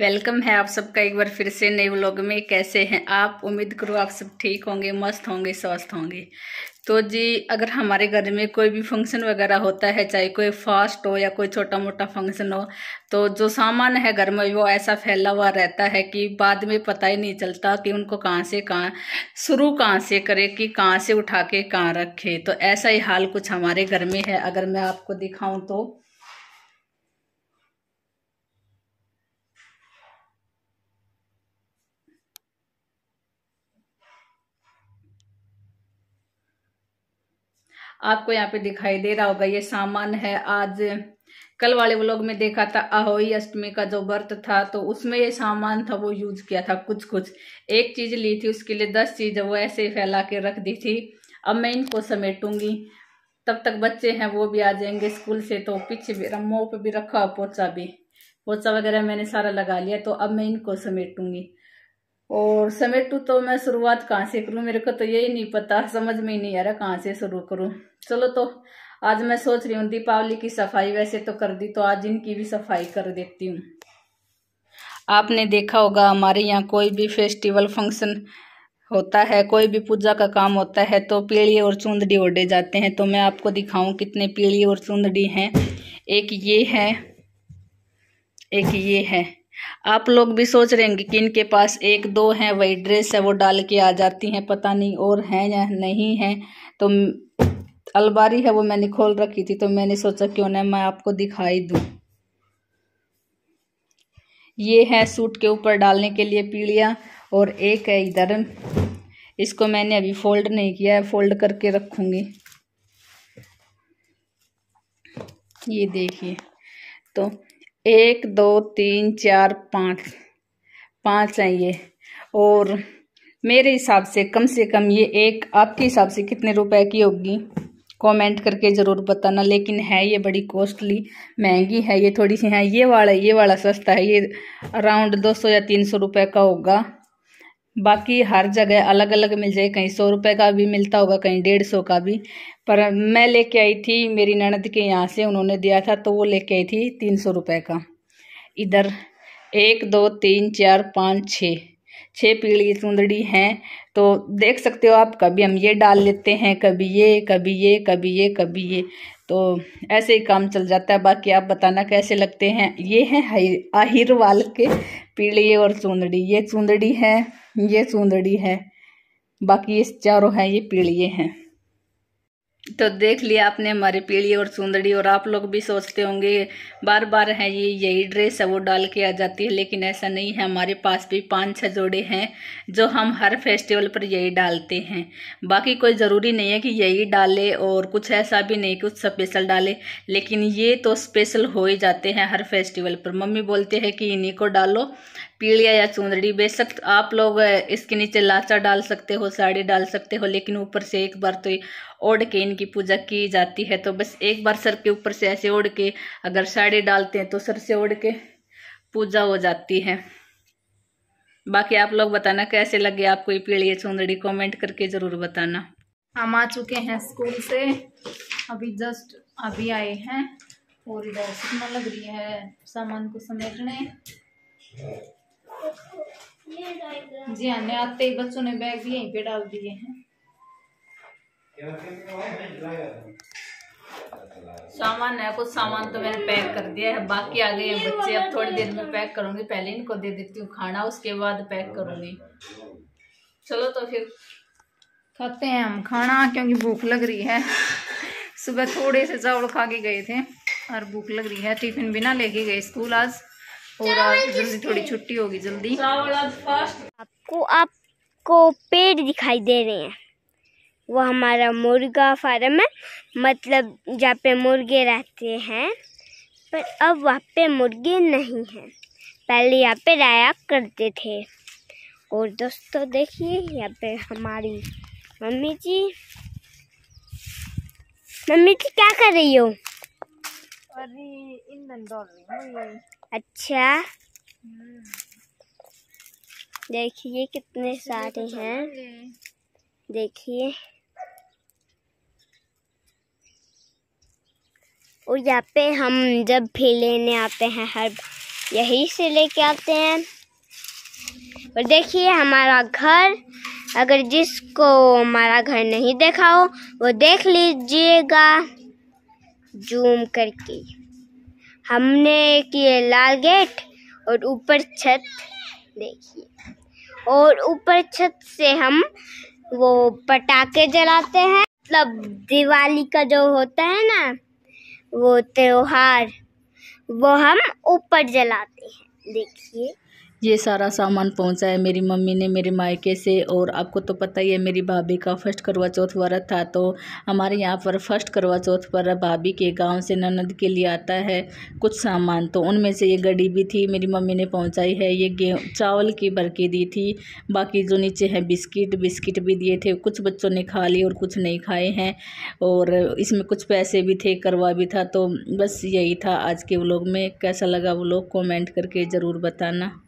welcome है आप सबका एक बार फिर से नए व्लॉग में कैसे हैं आप उम्मीद करो आप सब ठीक होंगे मस्त होंगे स्वस्थ होंगे तो जी अगर हमारे घर में कोई भी फंक्शन वगैरह होता है चाहे कोई फास्ट हो या कोई छोटा मोटा फंक्शन हो तो जो सामान है घर में वो ऐसा फैला हुआ रहता है कि बाद में पता ही नहीं चलता कि उनको कहाँ से कहाँ शुरू कहाँ से करे कि कहाँ से उठा के कहाँ रखे तो ऐसा ही हाल कुछ हमारे घर में है अगर मैं आपको दिखाऊँ तो आपको यहाँ पे दिखाई दे रहा होगा ये सामान है आज कल वाले व्लॉग में देखा था अहोई अष्टमी का जो व्रत था तो उसमें ये सामान था वो यूज किया था कुछ कुछ एक चीज ली थी उसके लिए दस चीज वो ऐसे फैला के रख दी थी अब मैं इनको समेटूंगी तब तक बच्चे हैं वो भी आ जाएंगे स्कूल से तो पीछे भी मोप भी रखा पोचा भी पोचा वगैरह मैंने सारा लगा लिया तो अब मैं इनको समेटूंगी और समेटू तो, तो मैं शुरुआत कहाँ से करूँ मेरे को तो यही नहीं पता समझ में ही नहीं आ रहा कहाँ से शुरू करूँ चलो तो आज मैं सोच रही हूँ दीपावली की सफाई वैसे तो कर दी तो आज इनकी भी सफाई कर देती हूँ आपने देखा होगा हमारे यहाँ कोई भी फेस्टिवल फंक्शन होता है कोई भी पूजा का काम होता है तो पीली और चूंदड़ी ओढ़े जाते हैं तो मैं आपको दिखाऊँ कितने पीली और चूंदड़ी हैं एक ये है एक ये है आप लोग भी सोच रहे हैं कि इनके पास एक दो हैं वही ड्रेस है वो डाल के आ जाती हैं पता नहीं और हैं या नहीं हैं तो अलबारी है वो मैंने खोल रखी थी तो मैंने सोचा क्यों ना मैं आपको दिखाई दूँ ये है सूट के ऊपर डालने के लिए पीड़िया और एक है इधर इसको मैंने अभी फोल्ड नहीं किया है फोल्ड करके रखूँगी ये देखिए तो एक दो तीन चार पाँच पाँच चाहिए और मेरे हिसाब से कम से कम ये एक आपके हिसाब से कितने रुपए की होगी कमेंट करके ज़रूर बताना लेकिन है ये बड़ी कॉस्टली महंगी है ये थोड़ी सी है ये वाला ये वाला सस्ता है ये अराउंड दो सौ या तीन सौ रुपये का होगा बाकी हर जगह अलग अलग मिल जाए कहीं सौ रुपए का भी मिलता होगा कहीं डेढ़ सौ का भी पर मैं लेके आई थी मेरी ननद के यहाँ से उन्होंने दिया था तो वो लेके आई थी तीन सौ रुपये का इधर एक दो तीन चार पाँच छः छः पीली चुंदड़ी हैं तो देख सकते हो आप कभी हम ये डाल लेते हैं कभी ये कभी ये कभी ये कभी ये तो ऐसे ही काम चल जाता है बाकी आप बताना कैसे लगते हैं ये हैं आहिर वाल के पीली और चुंदड़ी ये चुंदड़ी है ये चुंदड़ी है बाकी ये चारों हैं ये पीड़िए हैं तो देख लिया आपने हमारी पीढ़ी और सुंदरी और आप लोग भी सोचते होंगे बार बार है ये यही ड्रेस है वो डाल के आ जाती है लेकिन ऐसा नहीं है हमारे पास भी पाँच छः जोड़े हैं जो हम हर फेस्टिवल पर यही डालते हैं बाकी कोई ज़रूरी नहीं है कि यही डाले और कुछ ऐसा भी नहीं कुछ स्पेशल डाले लेकिन ये तो स्पेशल हो ही जाते हैं हर फेस्टिवल पर मम्मी बोलते हैं कि इन्हीं को डालो पीलिया या चुंदड़ी बेशक आप लोग इसके नीचे लाचा डाल सकते हो साड़ी डाल सकते हो लेकिन ऊपर से एक बार तो ओढ़ के इनकी पूजा की जाती है तो बस एक बार सर के ऊपर से ऐसे ओढ़ के अगर साड़ी डालते हैं तो सर से ओढ़ के पूजा हो जाती है बाकी आप लोग बताना कैसे लगे आपको ये पीड़िया चुंदड़ी कमेंट करके ज़रूर बताना हम आ चुके हैं स्कूल से अभी जस्ट अभी आए हैं और इधर सुखना लग रही है सामान को समेटने जी हाँ आते ही बच्चों ने बैग भी यहीं पे डाल दिए हैं सामान है कुछ सामान तो मैंने पैक कर दिया है बाकी आ गए हैं बच्चे अब थोड़ी देर में पैक करूंगी पहले इनको दे देती हूँ खाना उसके बाद पैक करूंगी चलो तो फिर खाते हैं हम खाना क्योंकि भूख लग रही है सुबह थोड़े से चावल खा के गए थे और भूख लग रही है टिफिन बिना लेके गए स्कूल आज और आज जल्दी थोड़ी छुट्टी होगी जल्दी आपको आपको पेड़ दिखाई दे रहे हैं वो हमारा मुर्गा फार्म है मतलब जहाँ पे मुर्गे रहते हैं पर अब वहाँ पे मुर्गे नहीं हैं पहले यहाँ पे राया करते थे और दोस्तों देखिए यहाँ पे हमारी मम्मी जी मम्मी जी क्या कर रही हो अरे ईंधन डाल रही हूँ अच्छा देखिए कितने तो सारे हैं देखिए और यहाँ पे हम जब भी लेने आते हैं हर यही से लेके आते हैं और देखिए हमारा घर अगर जिसको हमारा घर नहीं देखा हो वो देख लीजिएगा जूम करके हमने किए लाल गेट और ऊपर छत देखिए और ऊपर छत से हम वो पटाखे जलाते हैं मतलब दिवाली का जो होता है ना वो त्योहार वो हम ऊपर जलाते हैं देखिए ये सारा सामान पहुंचा है मेरी मम्मी ने मेरे मायके से और आपको तो पता ही है मेरी भाभी का फर्स्ट करवा चौथ व्रत था तो हमारे यहाँ पर फर्स्ट करवा चौथ पर भाभी के गांव से ननद के लिए आता है कुछ सामान तो उनमें से ये गड़ी भी थी मेरी मम्मी ने पहुंचाई है ये गेहूँ चावल की बरकी दी थी बाकी जो नीचे हैं बिस्किट बिस्किट भी दिए थे कुछ बच्चों ने खा लिए और कुछ नहीं खाए हैं और इसमें कुछ पैसे भी थे करवा भी था तो बस यही था आज के व्लॉग में कैसा लगा व्लॉग कॉमेंट करके ज़रूर बताना